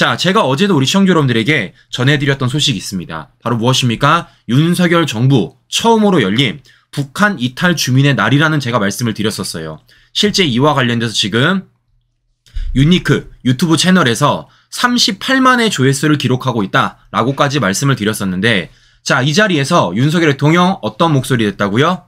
자, 제가 어제도 우리 시청자 여러분들에게 전해드렸던 소식이 있습니다. 바로 무엇입니까? 윤석열 정부 처음으로 열린 북한 이탈 주민의 날이라는 제가 말씀을 드렸었어요. 실제 이와 관련돼서 지금 유니크 유튜브 채널에서 38만의 조회수를 기록하고 있다라고까지 말씀을 드렸었는데 자, 이 자리에서 윤석열 대통령 어떤 목소리 됐다고요?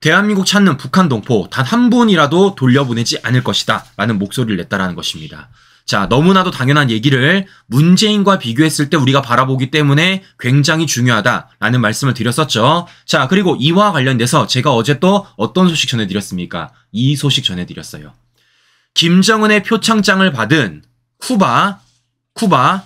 대한민국 찾는 북한 동포 단 한 분이라도 돌려보내지 않을 것이다 라는 목소리를 냈다라는 것입니다. 자, 너무나도 당연한 얘기를 문재인과 비교했을 때 우리가 바라보기 때문에 굉장히 중요하다라는 말씀을 드렸었죠. 자, 그리고 이와 관련돼서 제가 어제 또 어떤 소식 전해드렸습니까? 이 소식 전해드렸어요. 김정은의 표창장을 받은 쿠바, 쿠바,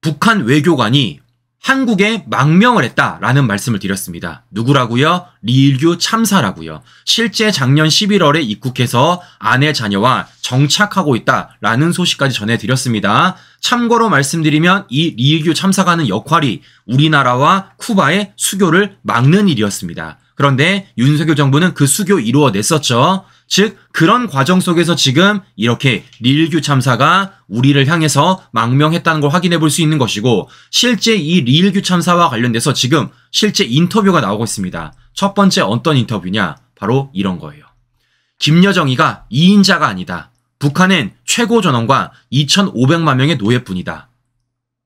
북한 외교관이 한국에 망명을 했다라는 말씀을 드렸습니다. 누구라고요? 리일규 참사라고요. 실제 작년 11월에 입국해서 아내 자녀와 정착하고 있다라는 소식까지 전해드렸습니다. 참고로 말씀드리면 이 리일규 참사가는 역할이 우리나라와 쿠바의 수교를 막는 일이었습니다. 그런데 윤석열 정부는 그 수교 이루어냈었죠. 즉 그런 과정 속에서 지금 이렇게 리일규 참사가 우리를 향해서 망명했다는 걸 확인해 볼 수 있는 것이고 실제 이 리일규 참사와 관련돼서 지금 실제 인터뷰가 나오고 있습니다. 첫 번째 어떤 인터뷰냐? 바로 이런 거예요. 김여정이가 2인자가 아니다. 북한은 최고 전원과 2,500만 명의 노예뿐이다.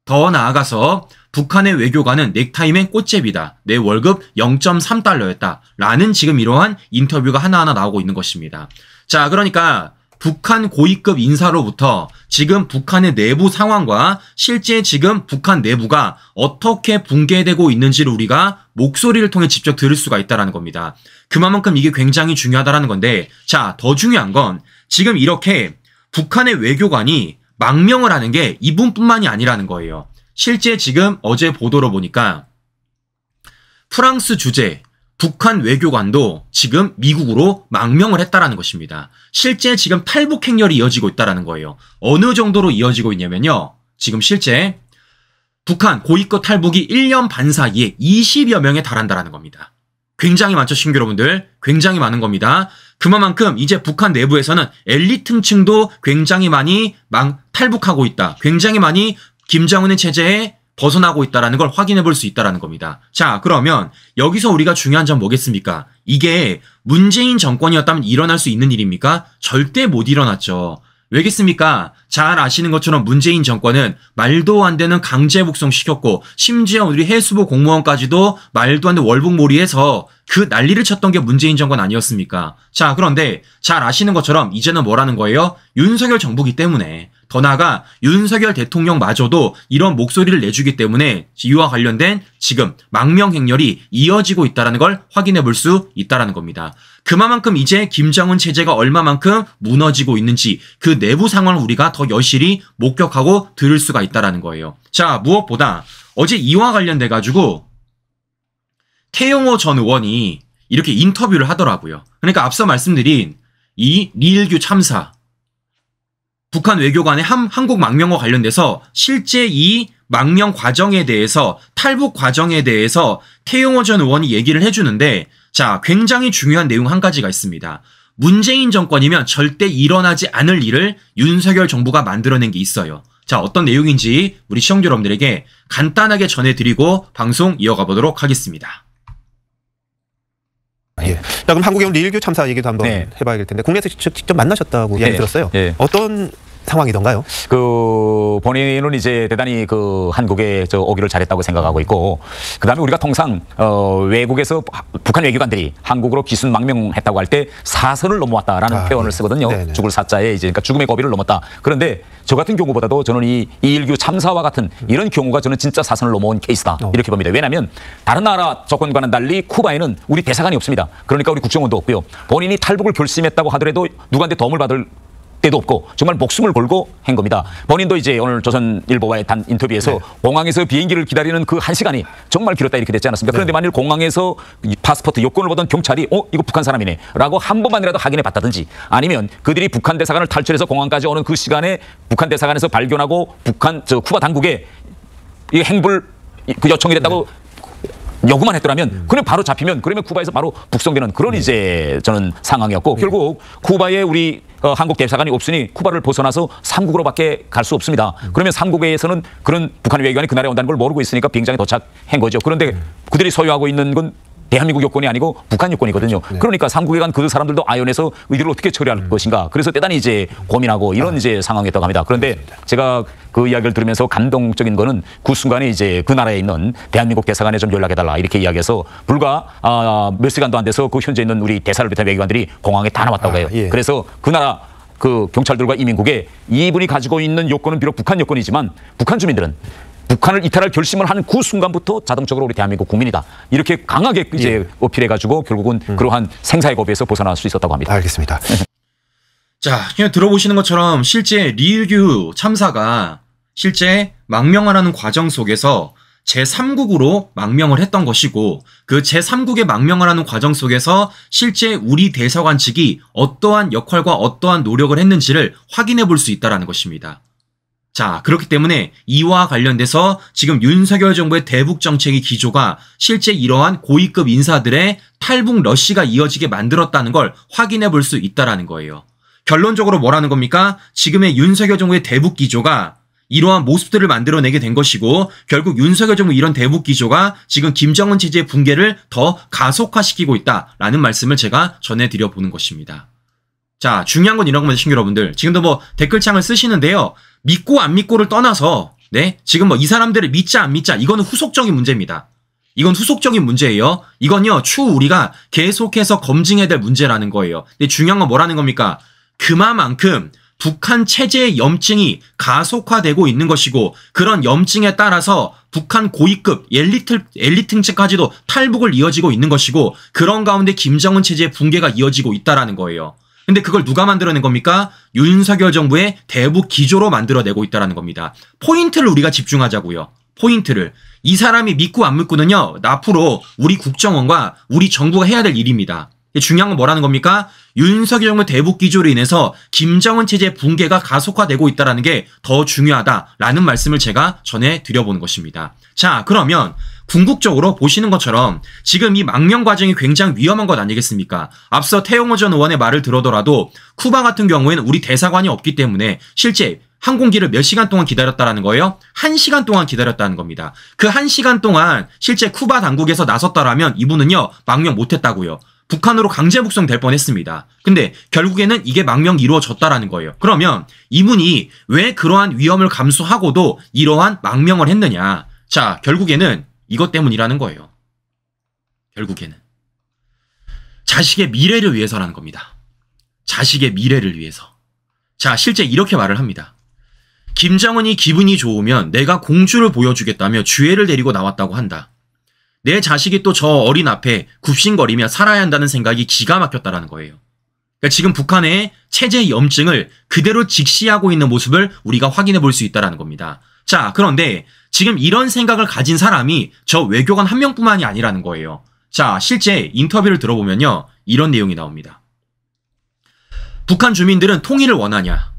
더 나아가서 북한의 외교관은 넥타임엔 꽃잽이다. 내 월급 0.3달러였다. 라는 지금 이러한 인터뷰가 하나하나 나오고 있는 것입니다. 자, 그러니까 북한 고위급 인사로부터 지금 북한의 내부 상황과 실제 지금 북한 내부가 어떻게 붕괴되고 있는지를 우리가 목소리를 통해 직접 들을 수가 있다라는 겁니다. 그만큼 이게 굉장히 중요하다라는 건데 자, 더 중요한 건 지금 이렇게 북한의 외교관이 망명을 하는 게 이분뿐만이 아니라는 거예요. 실제 지금 어제 보도로 보니까 프랑스 주재, 북한 외교관도 지금 미국으로 망명을 했다라는 것입니다. 실제 지금 탈북 행렬이 이어지고 있다라는 거예요. 어느 정도로 이어지고 있냐면요. 지금 실제 북한 고위급 탈북이 1년 반 사이에 20여 명에 달한다라는 겁니다. 굉장히 많죠, 신규 여러분들? 굉장히 많은 겁니다. 그만큼 이제 북한 내부에서는 엘리트층도 굉장히 많이 망, 탈북하고 있다. 굉장히 많이 김정은의 체제에 벗어나고 있다는걸 확인해 볼 수 있다라는 겁니다. 자, 그러면 여기서 우리가 중요한 점 뭐겠습니까? 이게 문재인 정권이었다면 일어날 수 있는 일입니까? 절대 못 일어났죠. 왜겠습니까? 잘 아시는 것처럼 문재인 정권은 말도 안 되는 강제 북송시켰고 심지어 우리 해수부 공무원까지도 말도 안 되는 월북몰이해서 그 난리를 쳤던 게 문재인 정권 아니었습니까? 자, 그런데 잘 아시는 것처럼 이제는 뭐라는 거예요? 윤석열 정부기 때문에 더나가 윤석열 대통령마저도 이런 목소리를 내주기 때문에 이와 관련된 지금 망명행렬이 이어지고 있다는 걸 확인해 볼 수 있다는 겁니다. 그만큼 이제 김정은 체제가 얼마만큼 무너지고 있는지 그 내부 상황을 우리가 더 여실히 목격하고 들을 수가 있다는 거예요. 자, 무엇보다 어제 이와 관련돼 가지고 태용호 전 의원이 이렇게 인터뷰를 하더라고요. 그러니까 앞서 말씀드린 이 리일규 참사 북한 외교관의 한, 한국 망명과 관련돼서 실제 이 망명 과정에 대해서 탈북 과정에 대해서 태용호 전 의원이 얘기를 해주는데 자 굉장히 중요한 내용 한 가지가 있습니다. 문재인 정권이면 절대 일어나지 않을 일을 윤석열 정부가 만들어낸 게 있어요. 자 어떤 내용인지 우리 시청자 여러분들에게 간단하게 전해드리고 방송 이어가 보도록 하겠습니다. 예. 예. 자, 그럼 한국의 리일교 참사 얘기도 한번 네. 해봐야 될 텐데 국내에서 직접, 만나셨다고 네. 얘기 들었어요. 네. 어떤 상황이던가요? 그 본인은 이제 대단히 그 한국에 저 오기를 잘했다고 생각하고 있고 그다음에 우리가 통상 어 외국에서 북한 외교관들이 한국으로 기순망명했다고 할 때 사선을 넘어왔다라는 아, 네. 표현을 쓰거든요. 네네. 네. 죽을 사자에 이제 그러니까 죽음의 고비를 넘었다. 그런데 저 같은 경우보다도 저는 이 이일규 참사와 같은 이런 경우가 저는 진짜 사선을 넘어온 케이스다 어. 이렇게 봅니다. 왜냐하면 다른 나라 조건과는 달리 쿠바에는 우리 대사관이 없습니다. 그러니까 우리 국정원도 없고요. 본인이 탈북을 결심했다고 하더라도 누구한테 도움을 받을 때도 없고 정말 목숨을 걸고 한 겁니다. 본인도 이제 오늘 조선일보와의 단 인터뷰에서 네. 공항에서 비행기를 기다리는 그 한 시간이 정말 길었다 이렇게 됐지 않았습니까? 네. 그런데 만일 공항에서 파스포트 여권을 보던 경찰이 어 이거 북한 사람이네라고 한 번만이라도 확인해 봤다든지 아니면 그들이 북한 대사관을 탈출해서 공항까지 오는 그 시간에 북한 대사관에서 발견하고 북한 저 쿠바 당국에 이 행불 그 요청이 됐다고 네. 요구만 했더라면 그러면 바로 잡히면 그러면 쿠바에서 바로 북송되는 그런 네. 이제 저는 상황이었고 네. 결국 쿠바에 우리 어, 한국 대사관이 없으니 쿠바를 벗어나서 삼국으로밖에 갈 수 없습니다. 음. 그러면 삼국에서는 그런 북한 외교관이 그날에 온다는 걸 모르고 있으니까 비장에 도착한 거죠. 그런데 네. 그들이 소유하고 있는 건 대한민국 여권이 아니고 북한 여권이거든요 그렇죠. 네. 그러니까 삼국에 간 그 사람들도 아연에서 의리를 어떻게 처리할 음. 것인가. 그래서 대단히 이제 고민하고 이런 아. 이제 상황이었다고 합니다. 그런데 그렇습니다. 제가 그 이야기를 들으면서 감동적인 거는 그 순간에 이제 그 나라에 있는 대한민국 대사관에 좀 연락해달라 이렇게 이야기해서 불과 아, 몇 시간도 안 돼서 그 현재 있는 우리 대사를 비롯한 외교관들이 공항에 다 나왔다고 아, 해요. 아, 예. 그래서 그 나라 그 경찰들과 이민국에 이분이 가지고 있는 요건은 비록 북한 요건이지만 북한 주민들은 북한을 이탈할 결심을 하는 그 순간부터 자동적으로 우리 대한민국 국민이다. 이렇게 강하게 이제 예. 어필해 가지고 결국은 음. 그러한 생사의 겁에서 벗어날 수 있었다고 합니다. 알겠습니다. 자, 그냥 들어보시는 것처럼 실제 리규 참사가 실제 망명하라는 과정 속에서 제3국으로 망명을 했던 것이고 그 제3국의 망명을 하는 과정 속에서 실제 우리 대사관 측이 어떠한 역할과 어떠한 노력을 했는지를 확인해 볼 수 있다라는 것입니다. 자, 그렇기 때문에 이와 관련돼서 지금 윤석열 정부의 대북 정책의 기조가 실제 이러한 고위급 인사들의 탈북 러시가 이어지게 만들었다는 걸 확인해 볼 수 있다라는 거예요. 결론적으로 뭐라는 겁니까? 지금의 윤석열 정부의 대북 기조가 이러한 모습들을 만들어내게 된 것이고 결국 윤석열 정부 이런 대북 기조가 지금 김정은 체제의 붕괴를 더 가속화시키고 있다라는 말씀을 제가 전해드려 보는 것입니다. 자, 중요한 건 이런 겁니다, 신규 여러분들. 지금도 뭐 댓글창을 쓰시는데요. 믿고 안 믿고를 떠나서, 네? 지금 뭐 이 사람들을 믿자 안 믿자, 이거는 후속적인 문제입니다. 이건 후속적인 문제예요. 이건요, 추후 우리가 계속해서 검증해야 될 문제라는 거예요. 근데 중요한 건 뭐라는 겁니까? 그만큼 마 북한 체제의 염증이 가속화되고 있는 것이고 그런 염증에 따라서 북한 고위급 엘리트 엘리트층까지도 탈북을 이어지고 있는 것이고 그런 가운데 김정은 체제의 붕괴가 이어지고 있다라는 거예요. 근데 그걸 누가 만들어낸 겁니까? 윤석열 정부의 대북 기조로 만들어내고 있다라는 겁니다. 포인트를 우리가 집중하자고요. 포인트를. 이 사람이 믿고 안 믿고는요, 앞으로 우리 국정원과 우리 정부가 해야 될 일입니다. 중요한 건 뭐라는 겁니까? 윤석열 정부 대북 기조로 인해서 김정은 체제 붕괴가 가속화되고 있다는 게 더 중요하다라는 말씀을 제가 전해 드려보는 것입니다. 자, 그러면 궁극적으로 보시는 것처럼 지금 이 망명 과정이 굉장히 위험한 것 아니겠습니까? 앞서 태용호 전 의원의 말을 들어더라도 쿠바 같은 경우에는 우리 대사관이 없기 때문에 실제 항공기를 몇 시간 동안 기다렸다라는 거예요? 한 시간 동안 기다렸다는 겁니다. 그 한 시간 동안 실제 쿠바 당국에서 나섰다라면 이분은요, 망명 못했다고요. 북한으로 강제 북송될 뻔했습니다. 근데 결국에는 이게 망명 이루어졌다라는 거예요. 그러면 이분이 왜 그러한 위험을 감수하고도 이러한 망명을 했느냐? 자, 결국에는 이것 때문이라는 거예요. 결국에는. 자식의 미래를 위해서라는 겁니다. 자식의 미래를 위해서. 자, 실제 이렇게 말을 합니다. 김정은이 기분이 좋으면 내가 공주를 보여주겠다며 주애를 데리고 나왔다고 한다. 내 자식이 또 저 어린 앞에 굽신거리며 살아야 한다는 생각이 기가 막혔다라는 거예요. 그러니까 지금 북한의 체제 염증을 그대로 직시하고 있는 모습을 우리가 확인해 볼 수 있다라는 겁니다. 자, 그런데 지금 이런 생각을 가진 사람이 저 외교관 한 명뿐만이 아니라는 거예요. 자, 실제 인터뷰를 들어보면요. 이런 내용이 나옵니다. 북한 주민들은 통일을 원하냐?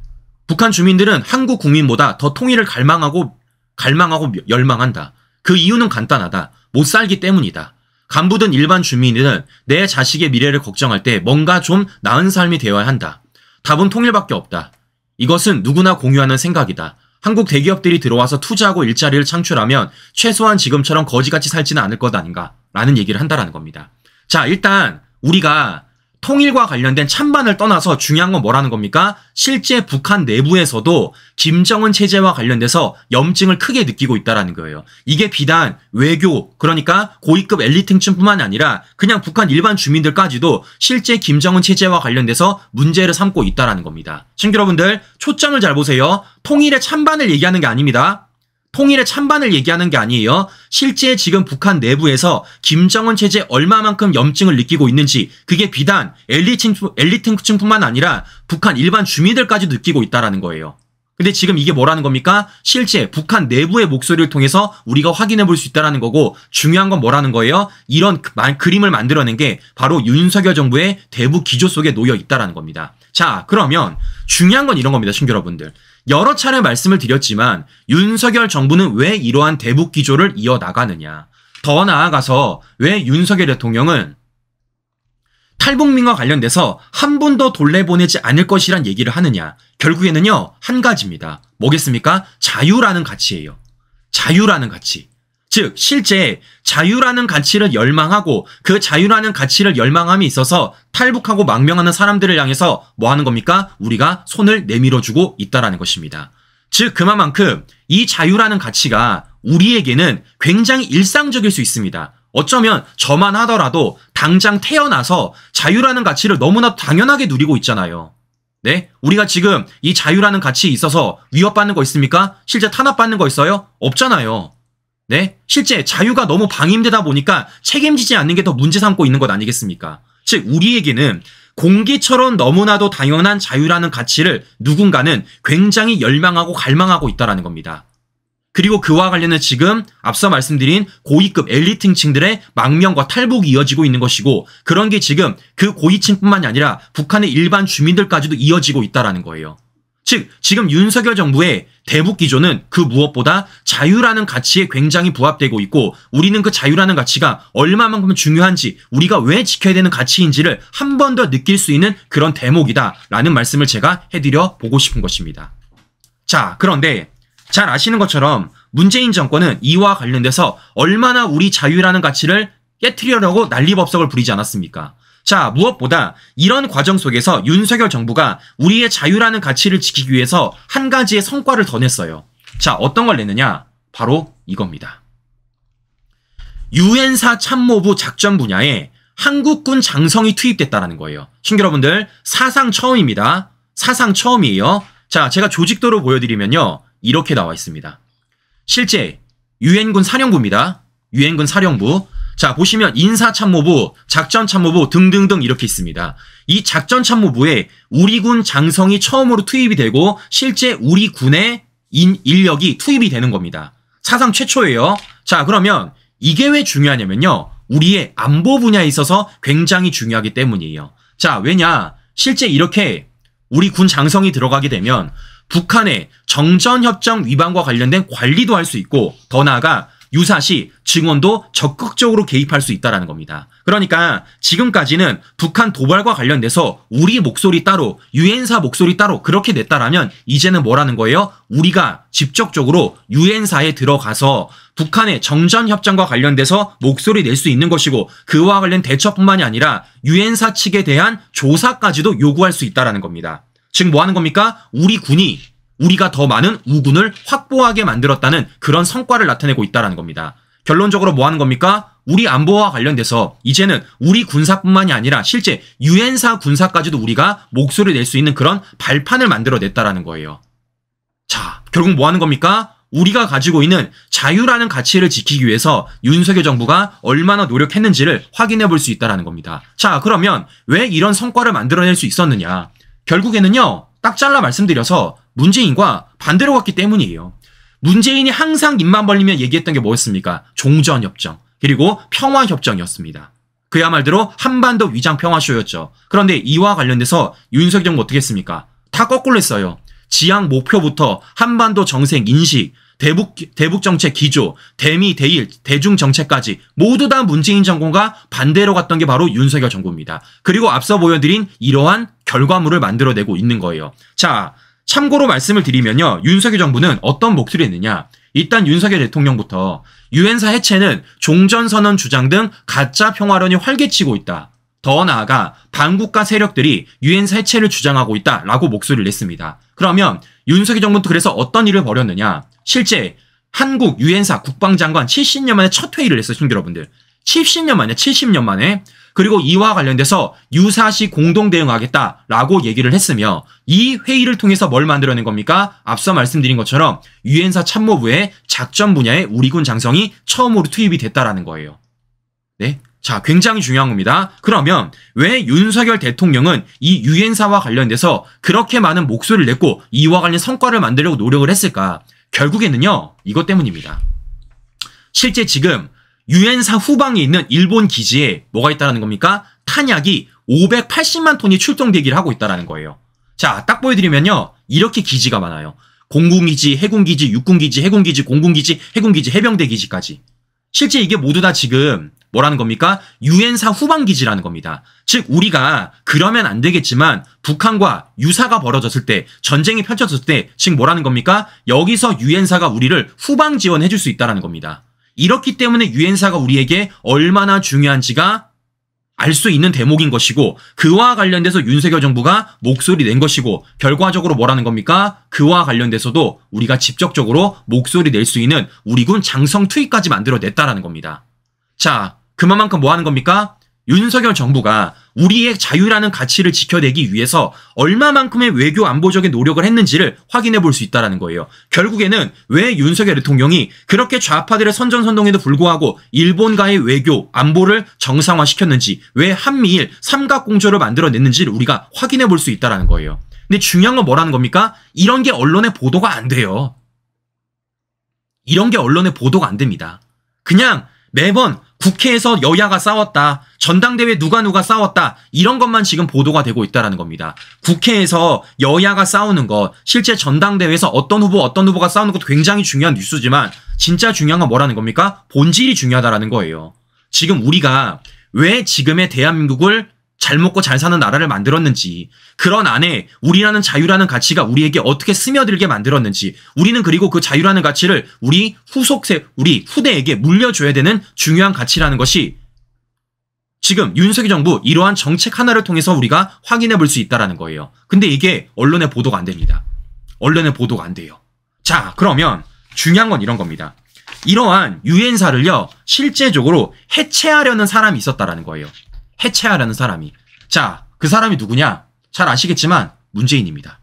북한 주민들은 한국 국민보다 더 통일을 갈망하고 갈망하고 열망한다. 그 이유는 간단하다. 못 살기 때문이다. 간부든 일반 주민이든 내 자식의 미래를 걱정할 때 뭔가 좀 나은 삶이 되어야 한다. 답은 통일밖에 없다. 이것은 누구나 공유하는 생각이다. 한국 대기업들이 들어와서 투자하고 일자리를 창출하면 최소한 지금처럼 거지같이 살지는 않을 것 아닌가라는 얘기를 한다라는 겁니다. 자, 일단 우리가 통일과 관련된 찬반을 떠나서 중요한 건 뭐라는 겁니까? 실제 북한 내부에서도 김정은 체제와 관련돼서 염증을 크게 느끼고 있다는 거예요. 이게 비단 외교, 그러니까 고위급 엘리팅층뿐만 아니라 그냥 북한 일반 주민들까지도 실제 김정은 체제와 관련돼서 문제를 삼고 있다는 겁니다. 친구 여러분들, 초점을 잘 보세요. 통일의 찬반을 얘기하는 게 아닙니다. 통일의 찬반을 얘기하는 게 아니에요. 실제 지금 북한 내부에서 김정은 체제 얼마만큼 염증을 느끼고 있는지 그게 비단 엘리트층뿐만 아니라 북한 일반 주민들까지 느끼고 있다라는 거예요. 근데 지금 이게 뭐라는 겁니까? 실제 북한 내부의 목소리를 통해서 우리가 확인해 볼 수있다는 거고 중요한 건 뭐라는 거예요? 이런 그 그림을 만들어낸 게 바로 윤석열 정부의 대북 기조 속에 놓여 있다는 겁니다. 자, 그러면 중요한 건 이런 겁니다, 신규 여러분들. 여러 차례 말씀을 드렸지만 윤석열 정부는 왜 이러한 대북 기조를 이어나가느냐. 더 나아가서 왜 윤석열 대통령은 탈북민과 관련돼서 한 번 더 돌려보내지 않을 것이란 얘기를 하느냐. 결국에는요, 한 가지입니다. 뭐겠습니까? 자유라는 가치예요. 자유라는 가치. 즉 실제 자유라는 가치를 열망하고 그 자유라는 가치를 열망함이 있어서 탈북하고 망명하는 사람들을 향해서 뭐 하는 겁니까? 우리가 손을 내밀어 주고 있다라는 것입니다. 즉 그만큼 이 자유라는 가치가 우리에게는 굉장히 일상적일 수 있습니다. 어쩌면 저만 하더라도 당장 태어나서 자유라는 가치를 너무나 당연하게 누리고 있잖아요. 네? 우리가 지금 이 자유라는 가치에 있어서 위협받는 거 있습니까? 실제 탄압받는 거 있어요? 없잖아요. 네? 실제 자유가 너무 방임되다 보니까 책임지지 않는 게 더 문제 삼고 있는 것 아니겠습니까? 즉, 우리에게는 공기처럼 너무나도 당연한 자유라는 가치를 누군가는 굉장히 열망하고 갈망하고 있다라는 겁니다. 그리고 그와 관련해 지금 앞서 말씀드린 고위급 엘리팅층들의 망명과 탈북이 이어지고 있는 것이고 그런 게 지금 그 고위층뿐만이 아니라 북한의 일반 주민들까지도 이어지고 있다라는 거예요. 즉 지금 윤석열 정부의 대북 기조는 그 무엇보다 자유라는 가치에 굉장히 부합되고 있고 우리는 그 자유라는 가치가 얼마만큼 중요한지 우리가 왜 지켜야 되는 가치인지를 한 번 더 느낄 수 있는 그런 대목이다라는 말씀을 제가 해드려 보고 싶은 것입니다. 자 그런데 잘 아시는 것처럼 문재인 정권은 이와 관련돼서 얼마나 우리 자유라는 가치를 깨트리려고 난리법석을 부리지 않았습니까? 자, 무엇보다 이런 과정 속에서 윤석열 정부가 우리의 자유라는 가치를 지키기 위해서 한 가지의 성과를 더 냈어요. 자, 어떤 걸냈느냐 바로 이겁니다. 유엔사 참모부 작전 분야에 한국군 장성이 투입됐다라는 거예요. 신규 여러분들, 사상 처음입니다. 사상 처음이에요. 자, 제가 조직도로 보여드리면요. 이렇게 나와 있습니다. 실제, 유엔군 사령부입니다. 유엔군 사령부. 자, 보시면 인사참모부, 작전참모부 등등등 이렇게 있습니다. 이 작전참모부에 우리 군 장성이 처음으로 투입이 되고 실제 우리 군의 인, 인력이 투입이 되는 겁니다. 사상 최초예요. 자, 그러면 이게 왜 중요하냐면요. 우리의 안보 분야에 있어서 굉장히 중요하기 때문이에요. 자, 왜냐? 실제 이렇게 우리 군 장성이 들어가게 되면 북한의 정전협정 위반과 관련된 관리도 할 수 있고 더 나아가 유사시 증언도 적극적으로 개입할 수 있다라는 겁니다. 그러니까 지금까지는 북한 도발과 관련돼서 우리 목소리 따로 유엔사 목소리 따로 그렇게 냈다라면 이제는 뭐라는 거예요? 우리가 직접적으로 유엔사에 들어가서 북한의 정전 협정과 관련돼서 목소리 낼 수 있는 것이고 그와 관련 대처뿐만이 아니라 유엔사 측에 대한 조사까지도 요구할 수 있다라는 겁니다. 지금 뭐 하는 겁니까? 우리 군이 우리가 더 많은 우군을 확보하게 만들었다는 그런 성과를 나타내고 있다는 겁니다. 결론적으로 뭐 하는 겁니까? 우리 안보와 관련돼서 이제는 우리 군사뿐만이 아니라 실제 유엔사 군사까지도 우리가 목소리 를낼 수 있는 그런 발판을 만들어냈다라는 거예요. 자, 결국 뭐 하는 겁니까? 우리가 가지고 있는 자유라는 가치를 지키기 위해서 윤석열 정부가 얼마나 노력했는지를 확인해 볼 수 있다라는 겁니다. 자, 그러면 왜 이런 성과를 만들어낼 수 있었느냐? 결국에는요, 딱 잘라 말씀드려서 문재인과 반대로 갔기 때문이에요. 문재인이 항상 입만 벌리면 얘기했던 게 뭐였습니까? 종전협정 그리고 평화협정이었습니다. 그야말로 한반도 위장평화쇼였죠. 그런데 이와 관련돼서 윤석열 정부 어떻게 했습니까? 다 거꾸로 했어요. 지향 목표부터 한반도 정생 인식, 대북, 대북 정책 기조, 대미, 대일, 대중 정책까지 모두 다 문재인 정권과 반대로 갔던 게 바로 윤석열 정부입니다. 그리고 앞서 보여드린 이러한 결과물을 만들어내고 있는 거예요. 자, 참고로 말씀을 드리면요. 윤석열 정부는 어떤 목소리를 냈느냐. 일단 윤석열 대통령부터 유엔사 해체는 종전선언 주장 등 가짜 평화론이 활개치고 있다. 더 나아가 반국가 세력들이 유엔사 해체를 주장하고 있다라고 목소리를 냈습니다. 그러면 윤석열 정부도 그래서 어떤 일을 벌였느냐. 실제 한국 유엔사 국방장관 70년 만에 첫 회의를 했어요, 여러분들. 70년 만에, 70년 만에 그리고 이와 관련돼서 유사시 공동 대응하겠다라고 얘기를 했으며 이 회의를 통해서 뭘 만들어낸 겁니까? 앞서 말씀드린 것처럼 유엔사 참모부의 작전 분야에 우리군 장성이 처음으로 투입이 됐다라는 거예요. 네. 자, 굉장히 중요한 겁니다. 그러면 왜 윤석열 대통령은 이 유엔사와 관련돼서 그렇게 많은 목소리를 냈고 이와 관련 성과를 만들려고 노력을 했을까? 결국에는요, 이것 때문입니다. 실제 지금 유엔사 후방에 있는 일본 기지에 뭐가 있다라는 겁니까? 탄약이 580만 톤이 출동 되기를 하고 있다라는 거예요. 자, 딱 보여드리면요. 이렇게 기지가 많아요. 공군기지, 해군기지, 육군기지, 해군기지, 공군기지, 해군기지, 해병대 기지까지. 실제 이게 모두 다 지금 뭐라는 겁니까? 유엔사 후방기지라는 겁니다. 즉 우리가 그러면 안 되겠지만 북한과 유사가 벌어졌을 때 전쟁이 펼쳐졌을 때 지금 뭐라는 겁니까? 여기서 유엔사가 우리를 후방 지원해 줄 수 있다라는 겁니다. 이렇기 때문에 유엔사가 우리에게 얼마나 중요한지가 알 수 있는 대목인 것이고 그와 관련돼서 윤석열 정부가 목소리 낸 것이고 결과적으로 뭐라는 겁니까? 그와 관련돼서도 우리가 직접적으로 목소리 낼 수 있는 우리군 장성 투입까지 만들어냈다라는 겁니다. 자, 그만큼 뭐 하는 겁니까? 윤석열 정부가 우리의 자유라는 가치를 지켜내기 위해서 얼마만큼의 외교 안보적인 노력을 했는지를 확인해 볼 수 있다라는 거예요. 결국에는 왜 윤석열 대통령이 그렇게 좌파들의 선전선동에도 불구하고 일본과의 외교 안보를 정상화시켰는지 왜 한미일 삼각공조를 만들어냈는지를 우리가 확인해 볼 수 있다라는 거예요. 근데 중요한 건 뭐라는 겁니까? 이런 게 언론에 보도가 안 돼요. 이런 게 언론에 보도가 안 됩니다. 그냥 매번 국회에서 여야가 싸웠다. 전당대회 누가 누가 싸웠다. 이런 것만 지금 보도가 되고 있다라는 겁니다. 국회에서 여야가 싸우는 것, 실제 전당대회에서 어떤 후보 어떤 후보가 싸우는 것도 굉장히 중요한 뉴스지만 진짜 중요한 건 뭐라는 겁니까? 본질이 중요하다라는 거예요. 지금 우리가 왜 지금의 대한민국을 잘 먹고 잘 사는 나라를 만들었는지, 그런 안에 우리라는 자유라는 가치가 우리에게 어떻게 스며들게 만들었는지, 우리는 그리고 그 자유라는 가치를 우리 후속세, 우리 후대에게 물려줘야 되는 중요한 가치라는 것이 지금 윤석열 정부 이러한 정책 하나를 통해서 우리가 확인해 볼 수 있다라는 거예요. 근데 이게 언론의 보도가 안 됩니다. 언론의 보도가 안 돼요. 자, 그러면 중요한 건 이런 겁니다. 이러한 유엔사를요 실제적으로 해체하려는 사람이 있었다라는 거예요. 해체하라는 사람이. 자, 그 사람이 누구냐? 잘 아시겠지만 문재인입니다.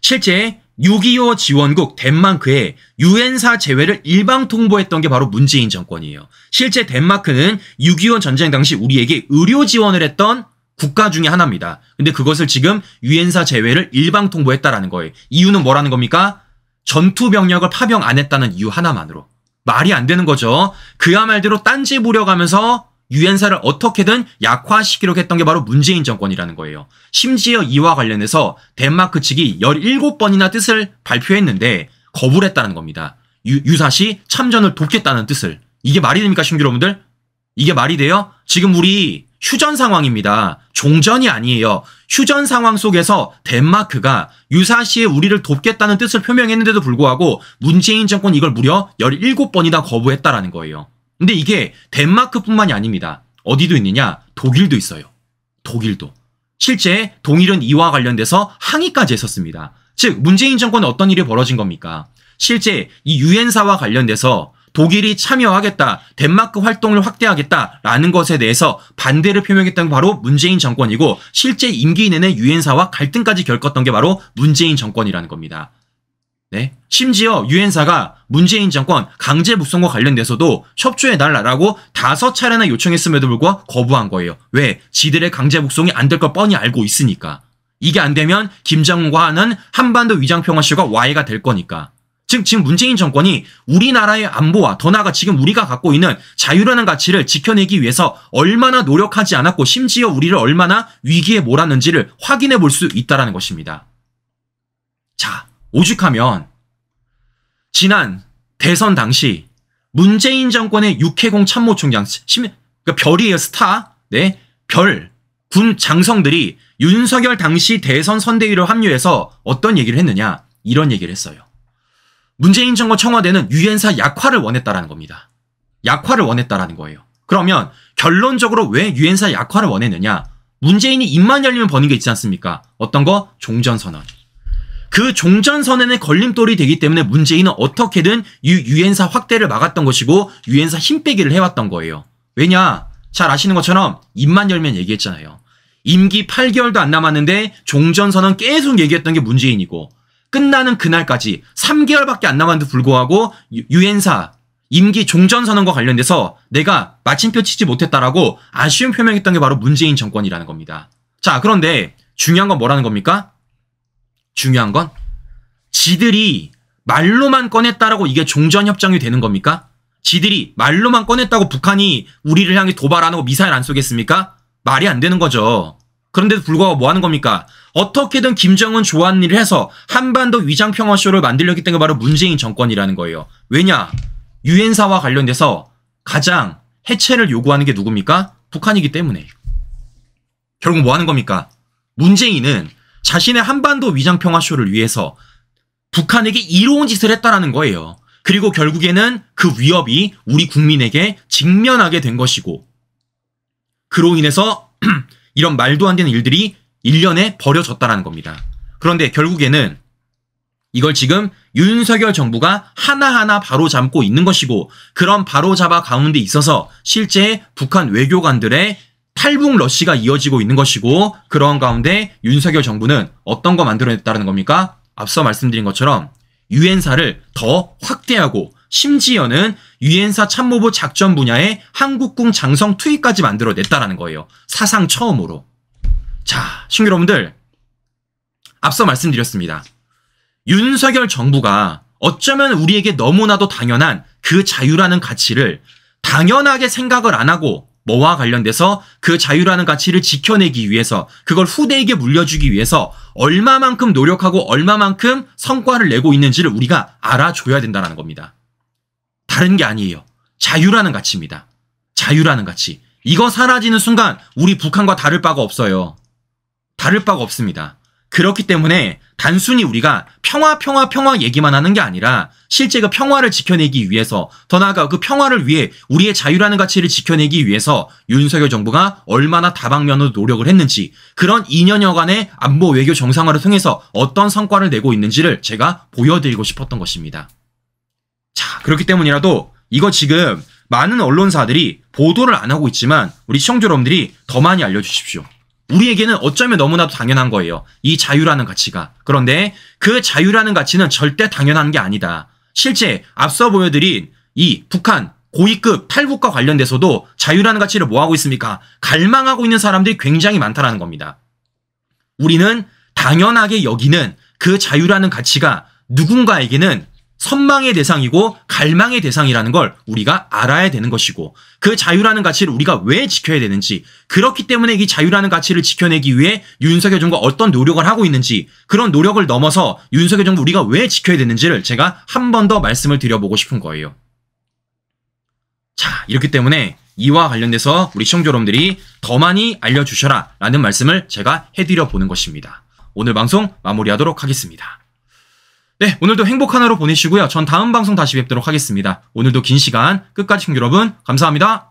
실제 6.25 지원국 덴마크에 유엔사 제외를 일방 통보했던 게 바로 문재인 정권이에요. 실제 덴마크는 6.25 전쟁 당시 우리에게 의료 지원을 했던 국가 중의 하나입니다. 근데 그것을 지금 유엔사 제외를 일방 통보했다라는 거예요. 이유는 뭐라는 겁니까? 전투 병력을 파병 안 했다는 이유 하나만으로. 말이 안 되는 거죠. 그야말로 대 딴지 부려가면서 유엔사를 어떻게든 약화시키려고 했던 게 바로 문재인 정권이라는 거예요. 심지어 이와 관련해서 덴마크 측이 17번이나 뜻을 발표했는데 거부를 했다는 겁니다. 유, 사시 참전을 돕겠다는 뜻을. 이게 말이 됩니까, 신규 로러분들 이게 말이 돼요? 지금 우리 휴전 상황입니다. 종전이 아니에요. 휴전 상황 속에서 덴마크가 유사시에 우리를 돕겠다는 뜻을 표명했는데도 불구하고 문재인 정권 이걸 무려 17번이나 거부했다라는 거예요. 근데 이게 덴마크뿐만이 아닙니다. 어디도 있느냐? 독일도 있어요. 독일도. 실제 동일은 이와 관련돼서 항의까지 했었습니다. 즉 문재인 정권에 어떤 일이 벌어진 겁니까? 실제 이 유엔사와 관련돼서 독일이 참여하겠다, 덴마크 활동을 확대하겠다라는 것에 대해서 반대를 표명했던 게 바로 문재인 정권이고 실제 임기 내내 유엔사와 갈등까지 겪었던 게 바로 문재인 정권이라는 겁니다. 네? 심지어 유엔사가 문재인 정권 강제 북송과 관련돼서도 협조해달라고 라 다섯 차례나 요청했음에도 불구하고 거부한 거예요. 왜? 지들의 강제 북송이 안 될 걸 뻔히 알고 있으니까. 이게 안 되면 김정은과 하는 한반도 위장평화쇼가 와해가 될 거니까. 즉, 지금 문재인 정권이 우리나라의 안보와 더 나아가 지금 우리가 갖고 있는 자유라는 가치를 지켜내기 위해서 얼마나 노력하지 않았고 심지어 우리를 얼마나 위기에 몰았는지를 확인해 볼 수 있다는 라 것입니다. 자, 오죽하면 지난 대선 당시 문재인 정권의 육해공 참모총장, 심, 그러니까 별이에요, 스타, 네, 별, 군 장성들이 윤석열 당시 대선 선대위를 합류해서 어떤 얘기를 했느냐, 이런 얘기를 했어요. 문재인 정권 청와대는 유엔사 약화를 원했다라는 겁니다. 약화를 원했다라는 거예요. 그러면 결론적으로 왜 유엔사 약화를 원했느냐? 문재인이 입만 열리면 버는 게 있지 않습니까? 어떤 거? 종전선언. 그 종전선언의 걸림돌이 되기 때문에 문재인은 어떻게든 유엔사 확대를 막았던 것이고 유엔사 힘 빼기를 해왔던 거예요. 왜냐? 잘 아시는 것처럼 입만 열면 얘기했잖아요. 임기 8개월도 안 남았는데 종전선언 계속 얘기했던 게 문재인이고 끝나는 그날까지 3개월밖에 안 남았는데 불구하고 유엔사 임기 종전선언과 관련돼서 내가 마침표 치지 못했다라고 아쉬움 표명했던 게 바로 문재인 정권이라는 겁니다. 자, 그런데 중요한 건 뭐라는 겁니까? 중요한 건 지들이 말로만 꺼냈다라고 이게 종전협정이 되는 겁니까? 지들이 말로만 꺼냈다고 북한이 우리를 향해 도발 안 하고 미사일 안 쏘겠습니까? 말이 안 되는 거죠. 그런데도 불구하고 뭐 하는 겁니까? 어떻게든 김정은 좋아하는 일을 해서 한반도 위장평화쇼를 만들려기 때문에 바로 문재인 정권이라는 거예요. 왜냐? 유엔사와 관련돼서 가장 해체를 요구하는 게 누굽니까? 북한이기 때문에. 결국 뭐 하는 겁니까? 문재인은 자신의 한반도 위장평화쇼를 위해서 북한에게 이로운 짓을 했다라는 거예요. 그리고 결국에는 그 위협이 우리 국민에게 직면하게 된 것이고 그로 인해서 이런 말도 안 되는 일들이 1년에 벌어졌다라는 겁니다. 그런데 결국에는 이걸 지금 윤석열 정부가 하나하나 바로잡고 있는 것이고 그런 바로잡아 가운데 있어서 실제 북한 외교관들의 탈북 러시가 이어지고 있는 것이고 그런 가운데 윤석열 정부는 어떤 거 만들어냈다는 겁니까? 앞서 말씀드린 것처럼 유엔사를 더 확대하고 심지어는 유엔사 참모부 작전 분야에 한국궁 장성 투입까지 만들어냈다라는 거예요. 사상 처음으로. 자, 신규 여러분들 앞서 말씀드렸습니다. 윤석열 정부가 어쩌면 우리에게 너무나도 당연한 그 자유라는 가치를 당연하게 생각을 안 하고 뭐와 관련돼서 그 자유라는 가치를 지켜내기 위해서 그걸 후대에게 물려주기 위해서 얼마만큼 노력하고 얼마만큼 성과를 내고 있는지를 우리가 알아줘야 된다는 겁니다. 다른 게 아니에요. 자유라는 가치입니다. 자유라는 가치. 이거 사라지는 순간 우리 북한과 다를 바가 없어요. 다를 바가 없습니다. 그렇기 때문에 단순히 우리가 평화, 평화, 평화 얘기만 하는 게 아니라 실제 그 평화를 지켜내기 위해서 더 나아가 그 평화를 위해 우리의 자유라는 가치를 지켜내기 위해서 윤석열 정부가 얼마나 다방면으로 노력을 했는지 그런 2년여간의 안보 외교 정상화를 통해서 어떤 성과를 내고 있는지를 제가 보여드리고 싶었던 것입니다. 자, 그렇기 때문이라도 이거 지금 많은 언론사들이 보도를 안 하고 있지만 우리 시청자 여러분들이 더 많이 알려주십시오. 우리에게는 어쩌면 너무나도 당연한 거예요. 이 자유라는 가치가. 그런데 그 자유라는 가치는 절대 당연한 게 아니다. 실제 앞서 보여드린 이 북한 고위급 탈북과 관련돼서도 자유라는 가치를 뭐하고 있습니까? 갈망하고 있는 사람들이 굉장히 많다라는 겁니다. 우리는 당연하게 여기는 그 자유라는 가치가 누군가에게는 선망의 대상이고 갈망의 대상이라는 걸 우리가 알아야 되는 것이고 그 자유라는 가치를 우리가 왜 지켜야 되는지 그렇기 때문에 이 자유라는 가치를 지켜내기 위해 윤석열 정부가 어떤 노력을 하고 있는지 그런 노력을 넘어서 윤석열 정부 우리가 왜 지켜야 되는지를 제가 한 번 더 말씀을 드려보고 싶은 거예요. 자 이렇기 때문에 이와 관련돼서 우리 시청자 여러분들이 더 많이 알려주셔라 라는 말씀을 제가 해드려 보는 것입니다. 오늘 방송 마무리하도록 하겠습니다. 네, 오늘도 행복한 하루 보내시고요. 전 다음 방송 다시 뵙도록 하겠습니다. 오늘도 긴 시간 끝까지 시청 여러분 감사합니다.